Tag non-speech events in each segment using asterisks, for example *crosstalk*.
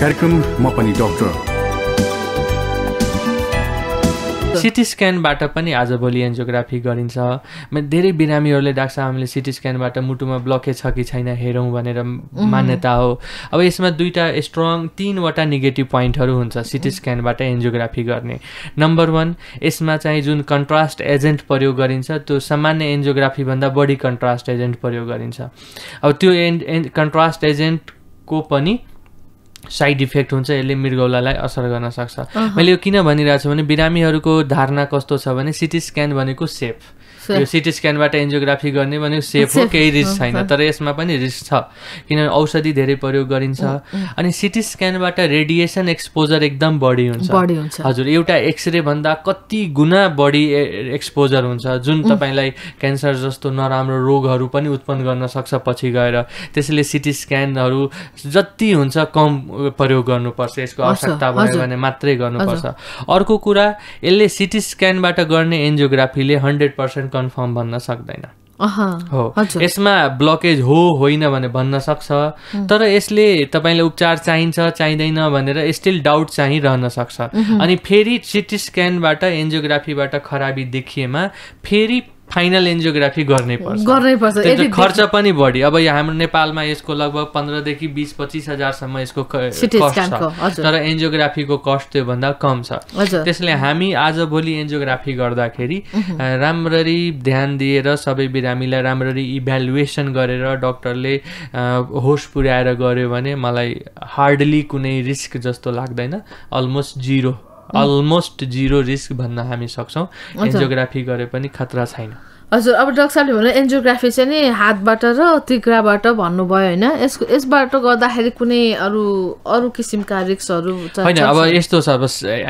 कार्यक्रम म पनि डक्टर सिटी स्क्यानबाट पनि आजभोलि एन्जियोग्राफी गरिन्छ धेरै बिरामीहरूले डाक्टर हामीले सिटी स्क्यानबाट मुटुमा ब्लकेज छ कि छैन हेरौँ भनेर मान्यता हो अब यसमा दुईवटा स्ट्रङ तिनवटा नेगेटिभ पोइन्टहरू हुन्छ सिटी स्क्यानबाट एन्जियोग्राफी गर्ने नम्बर वान यसमा चाहिँ जुन कन्ट्रास्ट एजेन्ट प्रयोग गरिन्छ त्यो सामान्य एन्जियोग्राफीभन्दा बढी कन्ट्रास्ट एजेन्ट प्रयोग गरिन्छ अब त्यो एन् कन्ट्रास्ट एजेन्ट को पनि साइड इफेक्ट हुन्छ यसले मृगौलालाई असर गर्न सक्छ मैले यो किन भनिरहेको छु भने बिरामीहरूको धारणा कस्तो छ भने सिटी स्क्यान भनेको सेफ यो सिटी स्क्यानबाट एन्जियोग्राफी गर्ने भनेको सेफ हो केही रिस्क छैन तर यसमा पनि रिस्क छ किनभने औषधि धेरै प्रयोग गरिन्छ अनि सिटी स्क्यानबाट रेडिएसन एक्सपोजर एकदम बढी हुन्छ हजुर एउटा एक्सरे भन्दा कति गुणा बढी एक्सपोजर हुन्छ जुन तपाईँलाई क्यान्सर जस्तो नराम्रो रोगहरू पनि उत्पन्न गर्न सक्छ पछि गएर त्यसैले सिटी स्क्यानहरू जति हुन्छ कम प्रयोग गर्नुपर्छ यसको आवश्यकता भयो भने मात्रै गर्नुपर्छ अर्को कुरा यसले सिटी स्क्यानबाट गर्ने एन्जियोग्राफीले हन्ड्रेड पर्सेन्ट कन्फर्म भन्न सक्दैन हो यसमा ब्लकेज हो होइन भने भन्न सक्छ तर यसले तपाईँलाई उपचार चाहिन्छ चाहिँदैन भनेर स्टिल डाउट चाहिँ रहन सक्छ अनि फेरि सिटी स्क्यानबाट एन्जियोग्राफीबाट खराबी देखिएमा फेरि फाइनल एन्जियोग्राफी गर्नै पर्छ गर्नै पर्छ खर्च पनि बढी अब यहाँ हाम्रो नेपालमा यसको लगभग पन्ध्रदेखि बिस पच्चिस हजारसम्म यसको तर एन्जियोग्राफीको कस्ट त्योभन्दा कम छ त्यसले हामी आज भोलि एन्जियोग्राफी गर्दाखेरि राम्ररी ध्यान दिएर सबै बिरामीलाई राम्ररी इभ्यालुएसन गरेर डक्टरले होस पुर्याएर गऱ्यो भने मलाई हार्डली कुनै रिस्क जस्तो लाग्दैन almost zero almost zero risk भन्न हामी सक्छौँ एन्जियोग्राफी गरे पनि खतरा छैन हजुर अब डक्टर साहबले भन्नु एन्जियोग्राफी चाहिँ नि हातबाट र तिग्राबाट भन्नुभयो होइन यसको यसबाट गर्दाखेरि कुनै अरू अरू किसिमका रिस्कहरू होइन अब यस्तो छ अब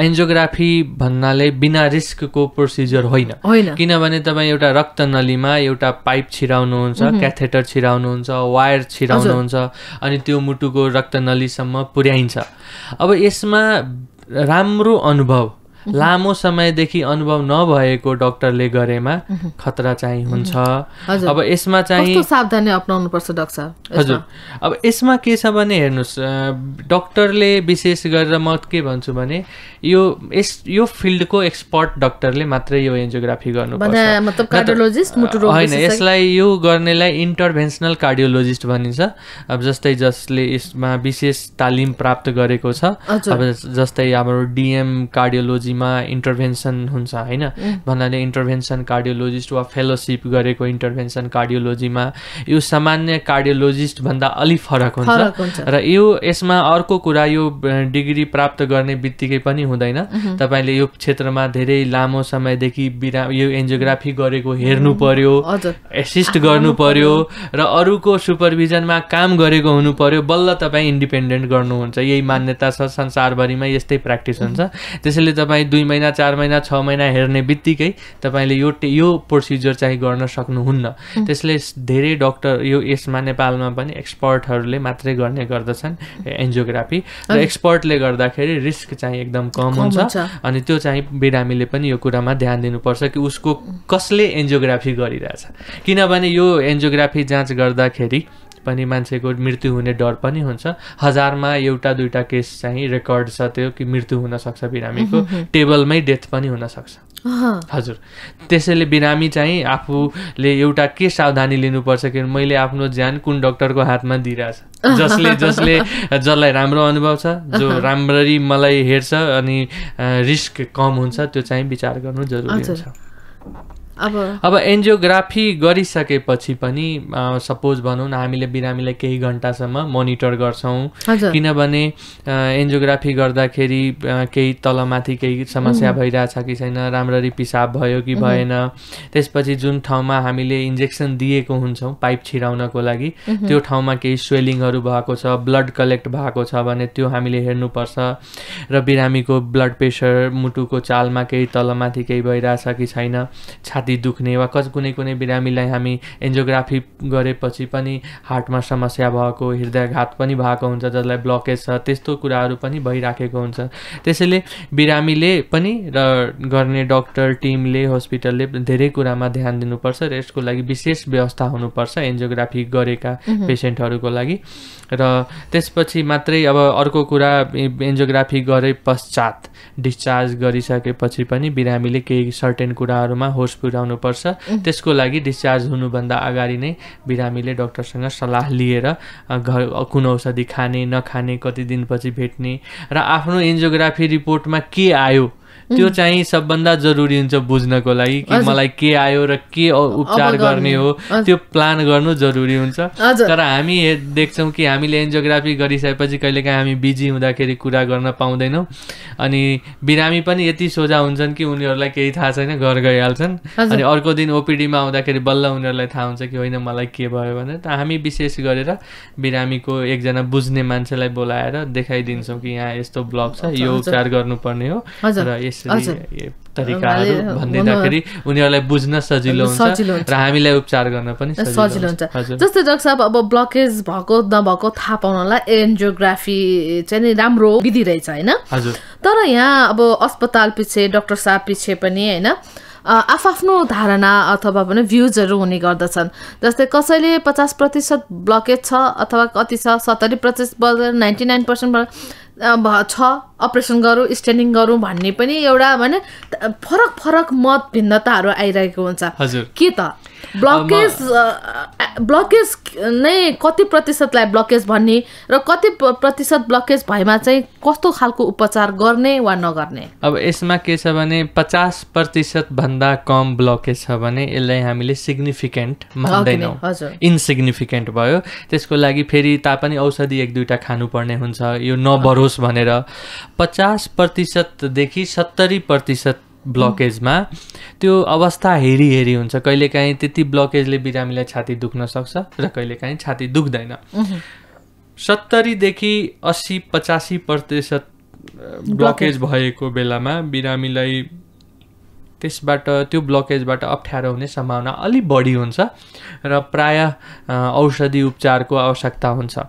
एन्जियोग्राफी भन्नाले बिना रिस्कको प्रोसिजर होइन होइन किनभने तपाईँ एउटा रक्त नलीमा एउटा पाइप छिराउनुहुन्छ क्याथेटर छिराउनुहुन्छ वायर छिराउनुहुन्छ अनि त्यो मुटुको रक्त नलीसम्म पुर्याइन्छ अब यसमा राम्रो अनुभव *laughs* लामो समयदेखि अनुभव नभएको डक्टरले गरेमा *laughs* खतरा चाहिँ हुन्छ *laughs* अब यसमा चाहिँ सावधानी अप्नाउनु पर्छ डक्टर हजुर अब यसमा के छ भने हेर्नुहोस् डक्टरले विशेष गरेर म के भन्छु भने यो यस यो फिल्डको एक्सपर्ट डक्टरले मात्रै यो एन्जियोग्राफी गर्नु होइन यसलाई यो गर्नेलाई इन्टरभेन्सनल कार्डियोलोजिस्ट भनिन्छ अब जस्तै जसले यसमा विशेष तालिम प्राप्त गरेको छ अब जस्तै हाम्रो डिएम कार्डियोलोजी बिमारीमा इन्टरभेन्सन हुन्छ होइन भन्नाले इन्टरभेन्सन कार्डियोलोजिस्ट वा फेलोसिप गरेको इन्टरभेन्सन कार्डियोलोजीमा यो सामान्य कार्डियोलोजिस्ट भन्दा अलिक फरक हुन्छ र यो यसमा अर्को कुरा यो डिग्री प्राप्त गर्ने बित्तिकै पनि हुँदैन तपाईँले यो क्षेत्रमा धेरै लामो समयदेखि बिरा यो एन्जियोग्राफी गरेको हेर्नु पर्यो एसिस्ट गर्नु पर्यो र अरूको सुपरभिजनमा काम गरेको हुनु पर्यो बल्ल तपाईँ इन्डिपेन्डेन्ट गर्नुहुन्छ यही मान्यता छ संसारभरिमा यस्तै प्र्याक्टिस हुन्छ त्यसैले तपाईँ तपाईँ दुई महिना चार महिना छ महिना हेर्ने बित्तिकै तपाईँले यो टे यो प्रोसिजर चाहिँ गर्न सक्नुहुन्न त्यसले धेरै डक्टर यो यसमा नेपालमा पनि एक्सपर्टहरूले मात्रै गर्ने गर्दछन् एन्जियोग्राफी र एक्सपर्टले गर्दाखेरि रिस्क चाहिँ एकदम कम हुन्छ अनि त्यो चाहिँ बिरामीले पनि यो कुरामा ध्यान दिनुपर्छ कि उसको कसले एन्जियोग्राफी गरिरहेछ किनभने यो एन्जियोग्राफी जाँच गर्दाखेरि पनि मान्छेको मृत्यु हुने डर पनि हुन्छ हजारमा एउटा दुइटा केस चाहिँ रेकर्ड छ त्यो कि मृत्यु हुनसक्छ बिरामीको टेबलमै डेथ पनि हुनसक्छ हजुर त्यसैले बिरामी चाहिँ आफूले एउटा के सावधानी लिनुपर्छ कि मैले आफ्नो ज्यान कुन डक्टरको हातमा दिइरहेछ जसले जसले जसलाई राम्रो अनुभव छ जो राम्ररी मलाई हेर्छ अनि रिस्क कम हुन्छ त्यो चाहिँ विचार गर्नु जरुरी हुन्छ अब अब एन्जियोग्राफी गरिसकेपछि पनि सपोज भनौँ न हामीले बिरामीलाई केही घन्टासम्म मोनिटर गर्छौँ किनभने एन्जियोग्राफी गर्दाखेरि केही तलमाथि केही समस्या भइरहेछ कि छैन राम्ररी पिसाब भयो कि भएन त्यसपछि जुन ठाउँमा हामीले इन्जेक्सन दिएको हुन्छौँ पाइप छिराउनको लागि त्यो ठाउँमा केही स्वेलिङहरू भएको छ ब्लड कलेक्ट भएको छ भने त्यो हामीले हेर्नुपर्छ र बिरामीको ब्लड प्रेसर मुटुको चालमा केही तलमाथि केही भइरहेछ कि छैन छाती छाती दुख्ने वा कस कुनै कुनै बिरामीलाई हामी एन्जियोग्राफी गरेपछि पनि हार्टमा समस्या भएको हृदयघात पनि भएको हुन्छ जसलाई ब्लकेज छ त्यस्तो कुराहरू पनि भइराखेको हुन्छ त्यसैले बिरामीले पनि र गर्ने डक्टर टिमले हस्पिटलले धेरै कुरामा ध्यान दिनुपर्छ र यसको लागि विशेष व्यवस्था हुनुपर्छ एन्जियोग्राफी गरेका पेसेन्टहरूको लागि र त्यसपछि मात्रै अब अर्को कुरा एन्जियोग्राफी गरे पश्चात डिस्चार्ज गरिसकेपछि पनि बिरामीले केही सर्टेन कुराहरूमा होस् पुरा लगाउनुपर्छ त्यसको लागि डिस्चार्ज हुनुभन्दा अगाडि नै बिरामीले डक्टरसँग सल्लाह लिएर घर कुन औषधि खाने नखाने कति दिनपछि भेट्ने र आफ्नो एन्जियोग्राफी रिपोर्टमा के आयो त्यो चाहिँ सबभन्दा जरुरी हुन्छ बुझ्नको लागि कि मलाई के आयो र के उपचार गर्ने हो त्यो प्लान गर्नु जरुरी हुन्छ तर हामी देख्छौँ कि हामीले एन्जियोग्राफी गरिसकेपछि कहिलेकाहीँ हामी बिजी हुँदाखेरि कुरा गर्न पाउँदैनौँ अनि बिरामी पनि यति सोझा हुन्छन् कि उनीहरूलाई केही थाहा छैन घर गइहाल्छन् अनि अर्को दिन ओपिडीमा आउँदाखेरि बल्ल उनीहरूलाई थाहा हुन्छ कि होइन मलाई के भयो भनेर त हामी विशेष गरेर बिरामीको एकजना बुझ्ने मान्छेलाई बोलाएर देखाइदिन्छौँ कि यहाँ यस्तो ब्लक छ यो उपचार गर्नुपर्ने हो र यस तरिकाहरू भनिदिँदाखेरि उनीहरूलाई बुझ्न सजिलो हुन्छ र हामीलाई उपचार गर्न पनि सजिलो हुन्छ जस्तै डक्टर साहब अब ब्लकेज भएको नभएको थाहा पाउनलाई एन्जियोग्राफी चाहिँ नि राम्रो विधि रहेछ होइन तर यहाँ अब अस्पताल पछि डक्टर साहब पछि पनि होइन आफ्नो धारणा अथवा भने भ्युजहरू हुने गर्दछन् जस्तै कसैले पचास प्रतिशत ब्लकेज छ अथवा कति छ सत्तरी प्रतिशत नाइन्टी नाइन पर्सेन्ट छ अपरेसन गरौँ स्ट्यान्डिङ गरौँ भन्ने पनि एउटा भने फरक फरक मत भिन्नताहरू आइरहेको हुन्छ हजुर के त ब्लकेज ब्लकेज नै कति प्रतिशतलाई ब्लकेज भन्ने र कति प्रतिशत ब्लकेज भएमा चाहिँ कस्तो खालको उपचार गर्ने वा नगर्ने अब यसमा के छ भने पचास प्रतिशतभन्दा कम ब्लकेज छ भने यसलाई हामीले सिग्निफिकेन्ट मान्दैनौँ इनसिग्निफिकेन्ट भयो त्यसको लागि फेरि तापनि औषधि एक दुईवटा खानुपर्ने हुन्छ यो नबरोस् भनेर पचास प्रतिशतदेखि सत्तरी प्रतिशत ब्लकेजमा त्यो अवस्था हेरी हेरी हुन्छ कहिलेकाहीँ त्यति ब्लकेजले बिरामीलाई छाती दुख्न सक्छ र कहिलेकाहीँ छाती दुख्दैन सत्तरीदेखि अस्सी पचासी प्रतिशत ब्लकेज भएको बेलामा बिरामीलाई त्यसबाट त्यो ब्लकेजबाट अप्ठ्यारो हुने सम्भावना अलिक बढी हुन्छ र प्राय औषधि उपचारको आवश्यकता हुन्छ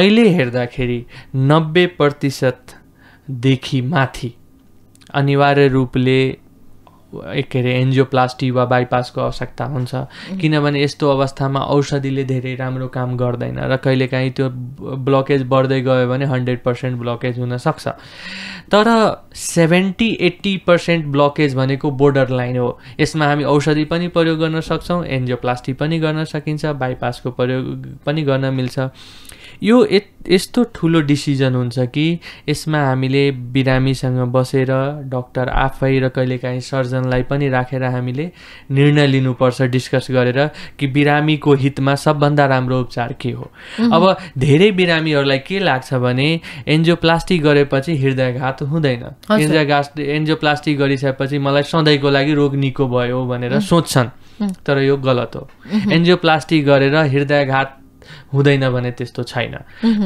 मैले हेर्दाखेरि नब्बे प्रतिशत देखि माथि अनिवार्य रूपले के अरे एन्जियोप्लास्टी वा बाइपासको आवश्यकता हुन्छ किनभने यस्तो अवस्थामा औषधिले धेरै राम्रो काम गर्दैन र कहिलेकाहीँ त्यो ब्लकेज बढ्दै गयो भने हन्ड्रेड पर्सेन्ट ब्लकेज हुनसक्छ तर सेभेन्टी एट्टी पर्सेन्ट ब्लकेज भनेको बोर्डर लाइन हो यसमा हामी औषधि पनि प्रयोग गर्न सक्छौँ एन्जियोप्लास्टी पनि गर्न सकिन्छ बाइपासको प्रयोग पनि गर्न मिल्छ यो यस्तो ठुलो डिसिजन हुन्छ कि यसमा हामीले बिरामीसँग बसेर डक्टर आफै र कहिलेकाहीँ सर्जन आयोजनलाई पनि राखेर हामीले निर्णय लिनुपर्छ डिस्कस गरेर कि बिरामीको हितमा सबभन्दा राम्रो उपचार के हो अब धेरै बिरामीहरूलाई के लाग्छ भने एन्जियोप्लास्टी गरेपछि हृदयघात हुँदैन एन्जियो एन्जियोप्लास्टी गरिसकेपछि मलाई सधैँको लागि रोग निको भयो भनेर सोच्छन् तर यो गलत हो एन्जियोप्लास्टी गरेर हृदयघात हुँदैन भने त्यस्तो छैन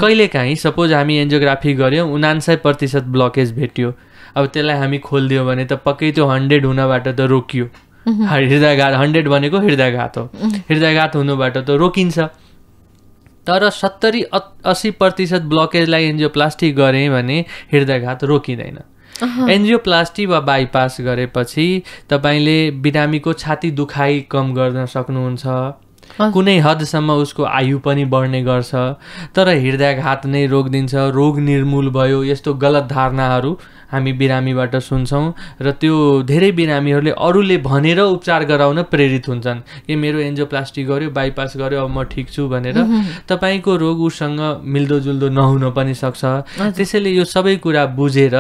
कहिलेकाहीँ सपोज हामी एन्जियोग्राफी गऱ्यौँ उनान्सय प्रतिशत ब्लकेज भेट्यो अब त्यसलाई हामी खोलिदियो भने त पक्कै त्यो हन्ड्रेड हुनबाट त रोकियो हृदयघात हन्ड्रेड भनेको हृदयघात हो हृदयघात हुनुबाट त रोकिन्छ तर सत्तरी असी प्रतिशत ब्लकेजलाई एन्जियोप्लास्टी गरेँ भने हृदयघात रोकिँदैन एन्जियोप्लास्टी वा बाइपास गरेपछि तपाईँले बिरामीको छाती दुखाइ कम गर्न सक्नुहुन्छ कुनै हदसम्म उसको आयु पनि बढ्ने गर्छ तर हृदयघात नै रोग दिन्छ रोग निर्मूल भयो यस्तो गलत धारणाहरू हामी बिरामीबाट सुन्छौँ र त्यो धेरै बिरामीहरूले अरूले भनेर उपचार गराउन प्रेरित हुन्छन् कि मेरो एन्जोप्लास्टी गर्यो बाइपास गर्यो अब म ठिक छु भनेर तपाईँको रोग उसँग मिल्दोजुल्दो नहुन पनि सक्छ त्यसैले यो सबै कुरा बुझेर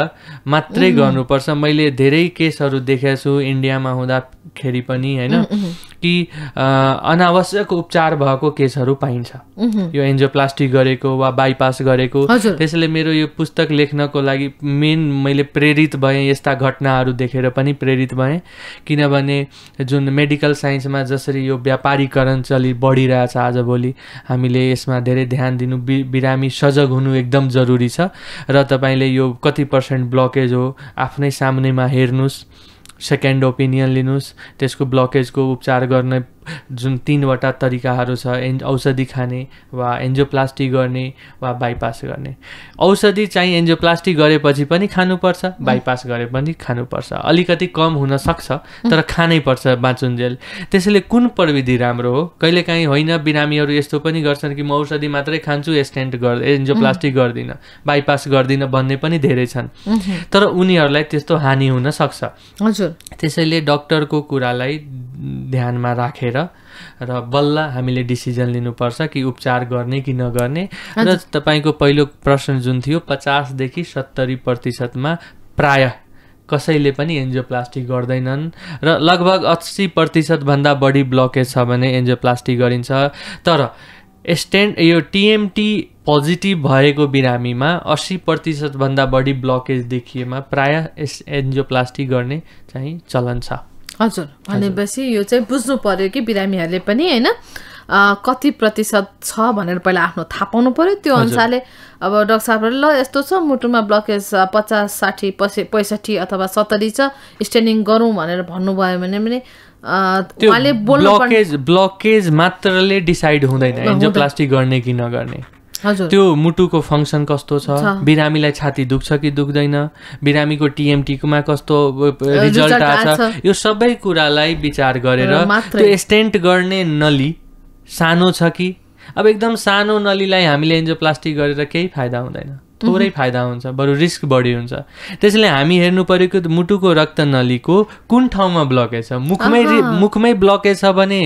मात्रै गर्नुपर्छ मैले धेरै केसहरू देखेको छु इन्डियामा हुँदाखेरि पनि होइन कि अनावश्यक उपचार भएको केसहरू पाइन्छ यो एन्जियोप्लास्टी गरेको वा बाइपास गरेको त्यसैले मेरो यो पुस्तक लेख्नको लागि मेन मैले प्रेरित भएँ यस्ता घटनाहरू देखेर पनि प्रेरित भएँ किनभने जुन मेडिकल साइन्समा जसरी यो व्यापारीकरण चलि बढिरहेछ आजभोलि हामीले यसमा धेरै ध्यान दिनु बि बिरामी सजग हुनु एकदम जरुरी छ र तपाईँले यो कति पर्सेन्ट ब्लकेज हो आफ्नै सामनेमा हेर्नुहोस् सेकेन्ड ओपिनियन लिनुहोस् त्यसको ब्लकेजको उपचार गर्न जुन तिनवटा तरिकाहरू छ एन् औषधि खाने वा एन्जियोप्लास्टी गर्ने वा बाइपास गर्ने औषधि चाहिँ एन्जियोप्लास्टी गरेपछि पनि खानुपर्छ बाइपास गरे पनि खानुपर्छ अलिकति कम हुनसक्छ तर खानैपर्छ बाँचुन्जेल त्यसैले कुन प्रविधि राम्रो हो कहिलेकाहीँ होइन बिरामीहरू यस्तो पनि गर्छन् कि म औषधि मात्रै खान्छु एस्टेन्ट गर् एन्जियोप्लास्टिक गर्दिनँ बाइपास गर्दिनँ भन्ने पनि धेरै छन् तर उनीहरूलाई त्यस्तो हानि हुनसक्छ हजुर त्यसैले डक्टरको कुरालाई ध्यानमा राखेर र बल्ल हामीले डिसिजन लिनुपर्छ कि उपचार गर्ने कि नगर्ने र तपाईँको पहिलो प्रश्न जुन थियो पचासदेखि सत्तरी प्रतिशतमा प्राय कसैले पनि एन्जियोप्लास्टी गर्दैनन् र लगभग अस्सी प्रतिशतभन्दा बढी ब्लकेज छ भने एन्जियोप्लास्टी गरिन्छ तर स्टेन्ट यो टिएमटी पोजिटिभ भएको बिरामीमा अस्सी प्रतिशतभन्दा बढी ब्लकेज देखिएमा प्रायः एस एन्जियोप्लास्टी गर्ने चाहिँ चलन छ हजुर भनेपछि यो चाहिँ बुझ्नु पर्यो कि बिरामीहरूले पनि होइन कति प्रतिशत छ भनेर पहिला आफ्नो थाहा पाउनु पऱ्यो त्यो अनुसारले अब डक्टर साहबहरूले ल यस्तो छ मुटुमा ब्लकेज पचास साठी पसे पैँसठी अथवा सत्तरी छ स्ट्यान्डिङ गरौँ भनेर भन्नुभयो भने पनि उहाँले ब्लकेज ब्लकेज मात्रले डिसाइड हुँदैन एन्जियोप्लास्टी गर्ने कि नगर्ने त्यो मुटुको फङ्सन कस्तो छ बिरामीलाई छाती दुख्छ कि दुख्दैन बिरामीको टिएमटीमा कस्तो रिजल्ट आएछ यो सबै कुरालाई विचार गरेर त्यो एक्सटेन्ट गर्ने नली सानो छ कि अब एकदम सानो नलीलाई हामीले एन्जोप्लास्टिक गरेर केही फाइदा हुँदैन थोरै फाइदा हुन्छ बरु रिस्क बढी हुन्छ त्यसैले हामी हेर्नु कि मुटुको रक्त नलीको कुन ठाउँमा ब्लकेज छ मुखमै मुखमै ब्लकेज छ भने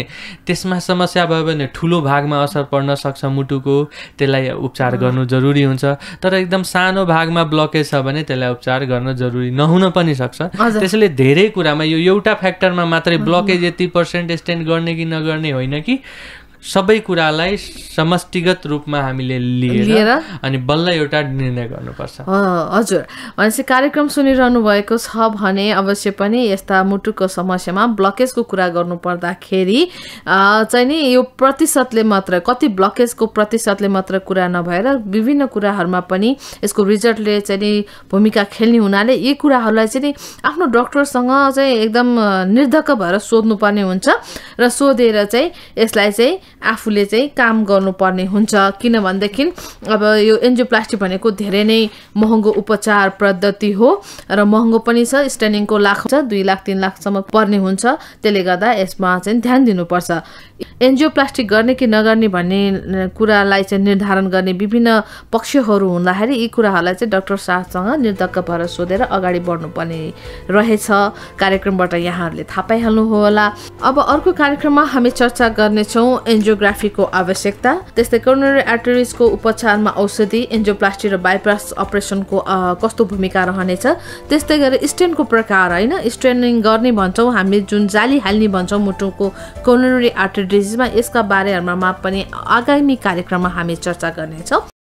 त्यसमा समस्या भयो भने ठुलो भागमा असर पर्न सक्छ मुटुको त्यसलाई उपचार गर्नु जरुरी हुन्छ तर एकदम सानो भागमा ब्लकेज छ भने त्यसलाई उपचार गर्न जरुरी नहुन पनि सक्छ त्यसैले धेरै कुरामा यो एउटा फ्याक्टरमा मात्रै ब्लकेज यति पर्सेन्ट एक्सटेन्ड गर्ने कि नगर्ने होइन कि सबै कुरालाई समष्टिगत रूपमा हामीले लिएर अनि बल्ल एउटा निर्णय गर्नुपर्छ हजुर भनेपछि कार्यक्रम सुनिरहनु भएको छ भने अवश्य पनि यस्ता मुटुको समस्यामा ब्लकेजको कुरा गर्नु पर्दाखेरि चाहिँ नि यो प्रतिशतले मात्र कति ब्लकेजको प्रतिशतले मात्र कुरा नभएर विभिन्न कुराहरूमा पनि यसको रिजल्टले चाहिँ नि भूमिका खेल्ने हुनाले यी कुराहरूलाई चाहिँ नि आफ्नो डक्टरसँग चाहिँ एकदम निर्धक्क भएर सोध्नुपर्ने हुन्छ र सोधेर चाहिँ यसलाई चाहिँ आफूले चाहिँ काम गर्नुपर्ने हुन्छ किनभनेदेखि अब यो एन्जियोप्लास्टी भनेको धेरै नै महँगो उपचार पद्धति हो र महँगो पनि छ स्ट्यान्डिङको लाख छ दुई लाख तिन लाखसम्म पर्ने हुन्छ त्यसले गर्दा यसमा चाहिँ ध्यान दिनुपर्छ एन्जियोप्लास्टिक गर्ने कि नगर्ने भन्ने कुरालाई चाहिँ निर्धारण गर्ने विभिन्न पक्षहरू हुँदाखेरि यी कुराहरूलाई चाहिँ डक्टर शाहसँग निर्धक्क भएर सोधेर अगाडि बढ्नुपर्ने रहेछ कार्यक्रमबाट यहाँहरूले थाहा पाइहाल्नु होला अब अर्को कार्यक्रममा हामी चर्चा गर्नेछौँ एन्जियो एन्जियोग्राफीको आवश्यकता त्यस्तै कोरोनरी आर्टरिजको उपचारमा औषधि एन्जियोप्लास्टी र बाइपास अपरेसनको कस्तो भूमिका रहनेछ त्यस्तै गरी स्टेनको प्रकार होइन स्टेनिङ गर्ने भन्छौँ हामी जुन जाली हाल्ने भन्छौँ मुटुको कोरोनरी आर्टरिजमा यसका बारेहरूमा पनि आगामी कार्यक्रममा हामी चर्चा गर्नेछौँ